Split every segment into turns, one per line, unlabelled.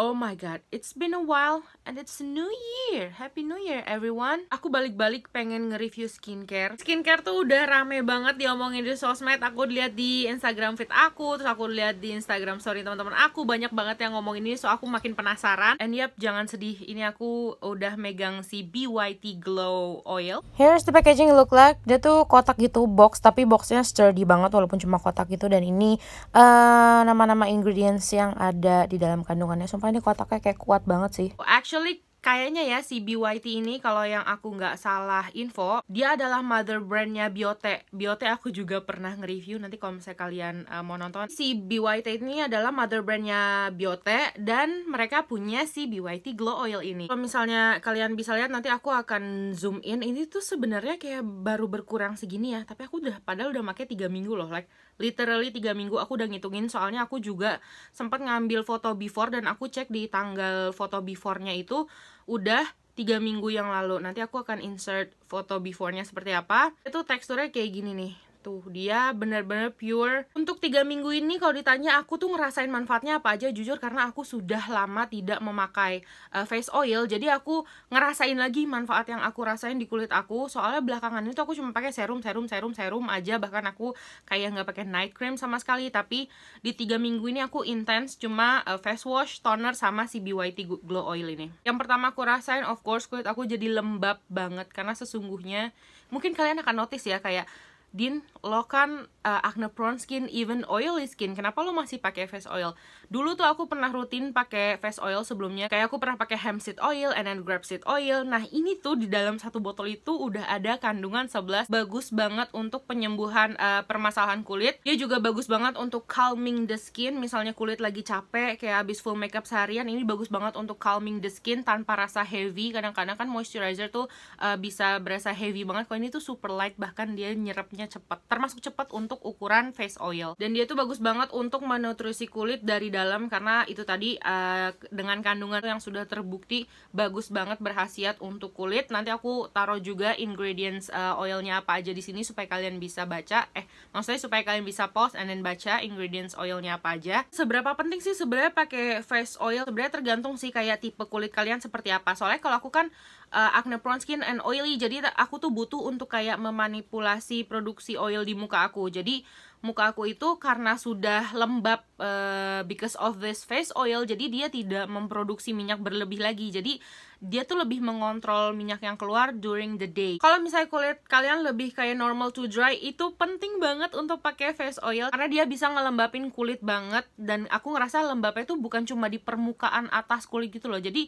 Oh my god, it's been a while and it's new year. Happy New Year everyone. Aku balik-balik pengen nge-review skincare. Skincare tuh udah rame banget diomongin di sosmed. Aku lihat di Instagram feed aku, terus aku lihat di Instagram story teman-teman aku banyak banget yang ngomongin ini, so aku makin penasaran. And yep, jangan sedih. Ini aku udah megang si BYT Glow Oil. Here's the packaging look like. Dia tuh kotak gitu box, tapi boxnya sturdy banget walaupun cuma kotak gitu dan ini eh, nama-nama uh, ingredients yang ada di dalam kandungannya. Sumpah ini kotaknya kayak kuat banget sih actually Kayaknya ya si BYT ini kalau yang aku nggak salah info, dia adalah mother brandnya Biote. Biote aku juga pernah nge-review nanti kalau misalnya kalian uh, mau nonton. Si BYT ini adalah mother brandnya Biote dan mereka punya si BYT Glow Oil ini. Kalau misalnya kalian bisa lihat nanti aku akan zoom in, ini tuh sebenarnya kayak baru berkurang segini ya. Tapi aku udah padahal udah pakai 3 minggu loh, like literally 3 minggu aku udah ngitungin soalnya aku juga sempat ngambil foto before dan aku cek di tanggal foto before-nya itu udah tiga minggu yang lalu nanti aku akan insert foto before seperti apa itu teksturnya kayak gini nih tuh gitu. dia bener-bener pure untuk tiga minggu ini kalau ditanya aku tuh ngerasain manfaatnya apa aja jujur karena aku sudah lama tidak memakai uh, face oil jadi aku ngerasain lagi manfaat yang aku rasain di kulit aku soalnya belakangan itu aku cuma pakai serum serum serum serum aja bahkan aku kayak nggak pakai night cream sama sekali tapi di tiga minggu ini aku intens cuma uh, face wash toner sama si BYT glow oil ini yang pertama aku rasain of course kulit aku jadi lembab banget karena sesungguhnya mungkin kalian akan notice ya kayak Din, lo kan uh, acne prone skin, even oily skin. Kenapa lo masih pakai face oil? Dulu tuh aku pernah rutin pakai face oil sebelumnya. Kayak aku pernah pakai hemp seed oil and then grape seed oil. Nah, ini tuh di dalam satu botol itu udah ada kandungan 11 bagus banget untuk penyembuhan uh, permasalahan kulit. Dia juga bagus banget untuk calming the skin. Misalnya kulit lagi capek kayak abis full makeup seharian, ini bagus banget untuk calming the skin tanpa rasa heavy. Kadang-kadang kan moisturizer tuh uh, bisa berasa heavy banget. Kalau ini tuh super light bahkan dia nyerapnya cepat. Termasuk cepat untuk ukuran face oil. Dan dia tuh bagus banget untuk menutrisi kulit dari dalam dalam karena itu tadi uh, dengan kandungan yang sudah terbukti bagus banget berhasiat untuk kulit. Nanti aku taruh juga ingredients uh, oilnya apa aja di sini supaya kalian bisa baca. Eh, maksudnya supaya kalian bisa pause and then baca ingredients oilnya apa aja. Seberapa penting sih sebenarnya pakai face oil? Sebenarnya tergantung sih kayak tipe kulit kalian seperti apa. Soalnya kalau aku kan uh, acne prone skin and oily jadi aku tuh butuh untuk kayak memanipulasi produksi oil di muka aku jadi muka aku itu karena sudah lembab uh, because of this face oil jadi dia tidak memproduksi minyak berlebih lagi jadi dia tuh lebih mengontrol minyak yang keluar during the day kalau misalnya kulit kalian lebih kayak normal to dry itu penting banget untuk pakai face oil karena dia bisa ngelembapin kulit banget dan aku ngerasa lembabnya tuh bukan cuma di permukaan atas kulit gitu loh jadi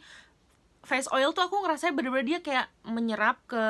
face oil tuh aku ngerasa bener-bener dia kayak menyerap ke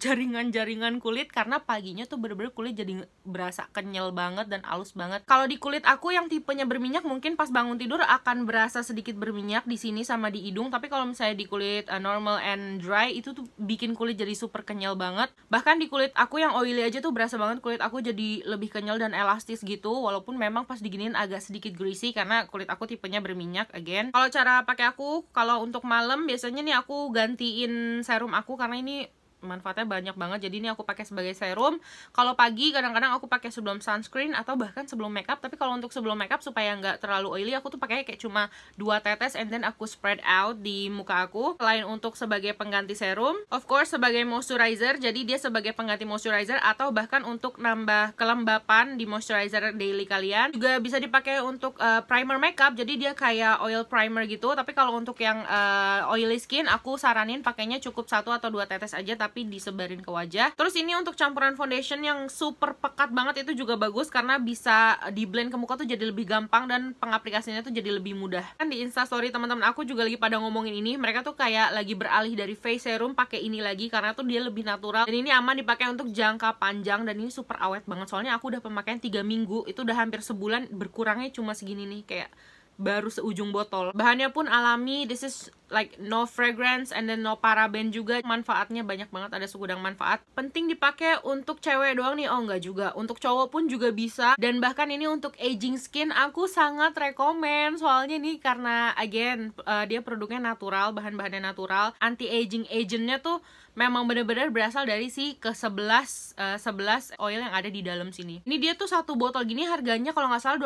jaringan-jaringan kulit karena paginya tuh bener-bener kulit jadi berasa kenyal banget dan halus banget. Kalau di kulit aku yang tipenya berminyak mungkin pas bangun tidur akan berasa sedikit berminyak di sini sama di hidung, tapi kalau misalnya di kulit uh, normal and dry itu tuh bikin kulit jadi super kenyal banget. Bahkan di kulit aku yang oily aja tuh berasa banget kulit aku jadi lebih kenyal dan elastis gitu walaupun memang pas diginin agak sedikit greasy karena kulit aku tipenya berminyak again. Kalau cara pakai aku kalau untuk malam biasanya biasanya nih aku gantiin serum aku karena ini manfaatnya banyak banget jadi ini aku pakai sebagai serum kalau pagi kadang-kadang aku pakai sebelum sunscreen atau bahkan sebelum makeup tapi kalau untuk sebelum makeup supaya nggak terlalu oily aku tuh pakai kayak cuma dua tetes and then aku spread out di muka aku selain untuk sebagai pengganti serum of course sebagai moisturizer jadi dia sebagai pengganti moisturizer atau bahkan untuk nambah kelembapan di moisturizer daily kalian juga bisa dipakai untuk uh, primer makeup jadi dia kayak oil primer gitu tapi kalau untuk yang uh, oily skin aku saranin pakainya cukup satu atau dua tetes aja tapi tapi disebarin ke wajah terus ini untuk campuran foundation yang super pekat banget itu juga bagus karena bisa di blend ke muka tuh jadi lebih gampang dan pengaplikasinya tuh jadi lebih mudah kan di instastory teman-teman aku juga lagi pada ngomongin ini mereka tuh kayak lagi beralih dari face serum pakai ini lagi karena tuh dia lebih natural dan ini aman dipakai untuk jangka panjang dan ini super awet banget soalnya aku udah pemakaian 3 minggu itu udah hampir sebulan berkurangnya cuma segini nih kayak baru seujung botol. Bahannya pun alami, this is like no fragrance and then no paraben juga. Manfaatnya banyak banget, ada segudang manfaat. Penting dipakai untuk cewek doang nih, oh enggak juga. Untuk cowok pun juga bisa. Dan bahkan ini untuk aging skin, aku sangat rekomen. Soalnya nih karena again, uh, dia produknya natural, bahan-bahannya natural. Anti-aging agentnya tuh memang benar-benar berasal dari si ke sebelas uh, eh, 11 oil yang ada di dalam sini. Ini dia tuh satu botol gini harganya kalau nggak salah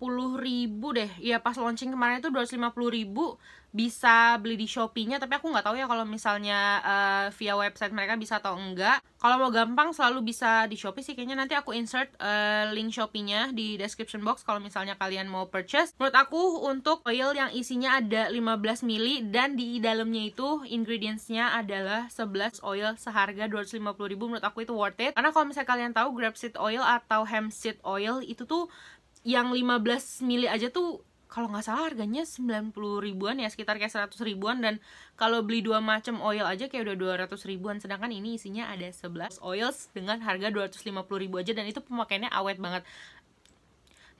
puluh ribu deh. Iya pas launching kemarin itu puluh ribu bisa beli di Shopee-nya tapi aku nggak tahu ya kalau misalnya uh, via website mereka bisa atau enggak kalau mau gampang selalu bisa di Shopee sih kayaknya nanti aku insert uh, link Shopee-nya di description box kalau misalnya kalian mau purchase menurut aku untuk oil yang isinya ada 15 mili dan di dalamnya itu ingredients-nya adalah 11 oil seharga 250.000 menurut aku itu worth it karena kalau misalnya kalian tahu grapeseed oil atau hemp seed oil itu tuh yang 15 mili aja tuh kalau nggak salah harganya 90 ribuan ya sekitar kayak 100 ribuan dan kalau beli dua macam oil aja kayak udah 200 ribuan sedangkan ini isinya ada 11 oils dengan harga 250 ribu aja dan itu pemakaiannya awet banget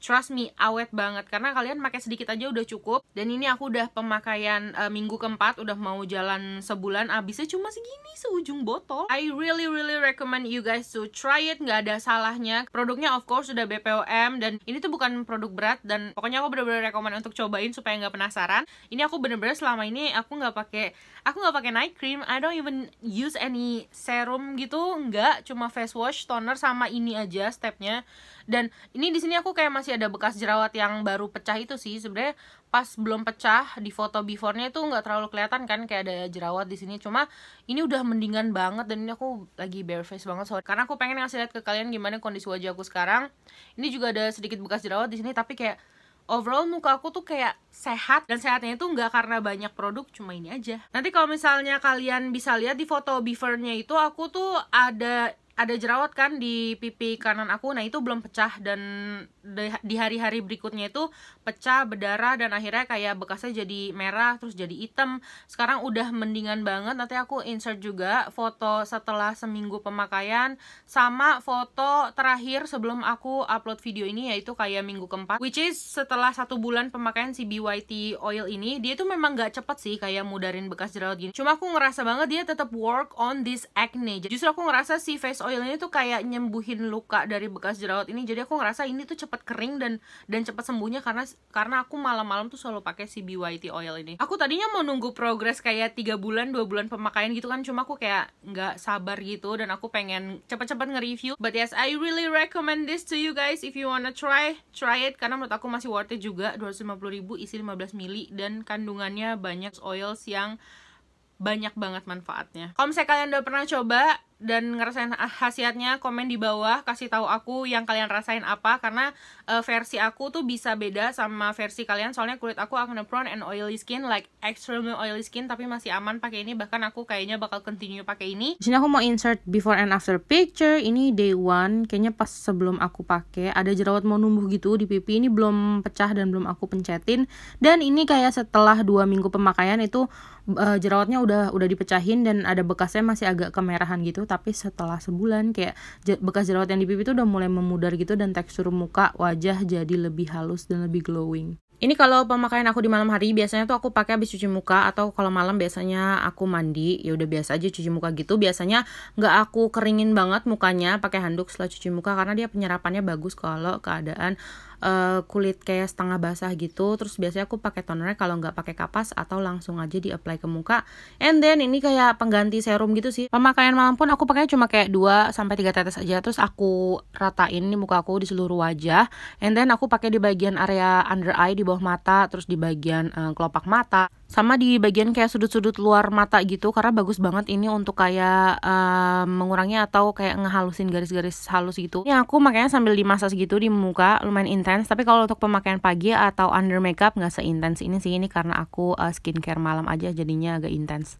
trust me awet banget karena kalian pakai sedikit aja udah cukup dan ini aku udah pemakaian uh, minggu keempat udah mau jalan sebulan abisnya cuma segini seujung botol I really really recommend you guys to try it nggak ada salahnya produknya of course sudah BPOM dan ini tuh bukan produk berat dan pokoknya aku bener-bener rekomend untuk cobain supaya nggak penasaran ini aku bener-bener selama ini aku nggak pakai aku nggak pakai night cream I don't even use any serum gitu nggak cuma face wash toner sama ini aja stepnya dan ini di sini aku kayak masih masih ada bekas jerawat yang baru pecah itu sih sebenarnya pas belum pecah di foto beforenya itu nggak terlalu kelihatan kan kayak ada jerawat di sini cuma ini udah mendingan banget dan ini aku lagi bare face banget soalnya karena aku pengen ngasih lihat ke kalian gimana kondisi wajah aku sekarang ini juga ada sedikit bekas jerawat di sini tapi kayak overall muka aku tuh kayak sehat dan sehatnya itu nggak karena banyak produk cuma ini aja nanti kalau misalnya kalian bisa lihat di foto beforenya itu aku tuh ada ada jerawat kan di pipi kanan aku nah itu belum pecah dan di hari-hari berikutnya itu pecah berdarah dan akhirnya kayak bekasnya jadi merah terus jadi hitam sekarang udah mendingan banget nanti aku insert juga foto setelah seminggu pemakaian sama foto terakhir sebelum aku upload video ini yaitu kayak minggu keempat which is setelah satu bulan pemakaian si BYT oil ini dia tuh memang gak cepet sih kayak mudarin bekas jerawat gini cuma aku ngerasa banget dia tetap work on this acne justru aku ngerasa si face oil ini tuh kayak nyembuhin luka dari bekas jerawat ini jadi aku ngerasa ini tuh cepet cepat kering dan dan cepat sembuhnya karena karena aku malam-malam tuh selalu pakai si BYT oil ini. Aku tadinya mau nunggu progres kayak 3 bulan, 2 bulan pemakaian gitu kan, cuma aku kayak nggak sabar gitu dan aku pengen cepat-cepat nge-review. But yes, I really recommend this to you guys if you wanna try, try it karena menurut aku masih worth it juga 250.000 isi 15 mili dan kandungannya banyak oils yang banyak banget manfaatnya. Kalau misalnya kalian udah pernah coba, dan ngerasain khasiatnya komen di bawah kasih tahu aku yang kalian rasain apa karena uh, versi aku tuh bisa beda sama versi kalian soalnya kulit aku akan prone and oily skin like extremely oily skin tapi masih aman pakai ini bahkan aku kayaknya bakal continue pakai ini di sini aku mau insert before and after picture ini day one kayaknya pas sebelum aku pakai ada jerawat mau numbuh gitu di pipi ini belum pecah dan belum aku pencetin dan ini kayak setelah dua minggu pemakaian itu uh, jerawatnya udah udah dipecahin dan ada bekasnya masih agak kemerahan gitu tapi setelah sebulan kayak bekas jerawat yang di pipi itu udah mulai memudar gitu dan tekstur muka wajah jadi lebih halus dan lebih glowing ini kalau pemakaian aku di malam hari biasanya tuh aku pakai habis cuci muka atau kalau malam biasanya aku mandi ya udah biasa aja cuci muka gitu biasanya nggak aku keringin banget mukanya pakai handuk setelah cuci muka karena dia penyerapannya bagus kalau keadaan uh, kulit kayak setengah basah gitu terus biasanya aku pakai toner kalau nggak pakai kapas atau langsung aja di apply ke muka and then ini kayak pengganti serum gitu sih pemakaian malam pun aku pakai cuma kayak 2 sampai tiga tetes aja terus aku ratain di muka aku di seluruh wajah and then aku pakai di bagian area under eye di bawah mata terus di bagian uh, kelopak mata sama di bagian kayak sudut-sudut luar mata gitu karena bagus banget ini untuk kayak uh, mengurangi atau kayak ngehalusin garis-garis halus gitu ini aku makanya sambil dimasas gitu di muka lumayan intens tapi kalau untuk pemakaian pagi atau under makeup nggak seintens ini sih ini karena aku uh, skincare malam aja jadinya agak intens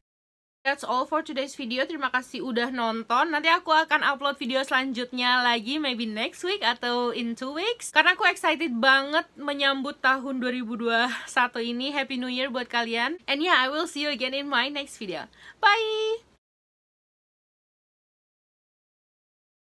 That's all for today's video. Terima kasih udah nonton. Nanti aku akan upload video selanjutnya lagi, maybe next week atau in two weeks. Karena aku excited banget menyambut tahun 2021 ini. Happy New Year buat kalian. And yeah, I will see you again in my next video. Bye!